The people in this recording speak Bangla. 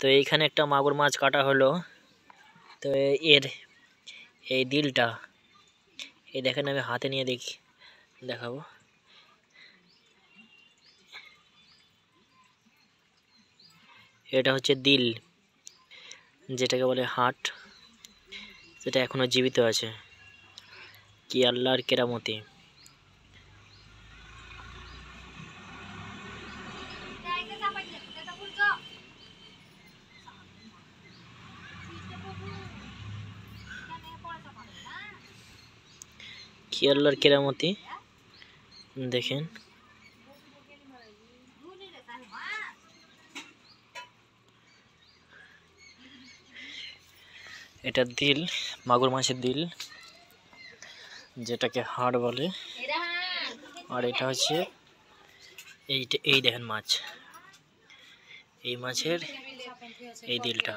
তো এইখানে একটা মাগুর মাছ কাটা হলো তো এর এই দিলটা এই দেখেন আমি হাতে নিয়ে দেখি দেখাবো এটা হচ্ছে দিল যেটাকে বলে হাট সেটা এখনও জীবিত আছে কি আল্লাহর কেরামতি কি আল্লাহর কেরামতি দেখেন এটা দিল মাগুর মাছের দিল যেটাকে হাড় বলে আর এটা হচ্ছে এইটা এই দেখেন মাছ এই মাছের এই দিলটা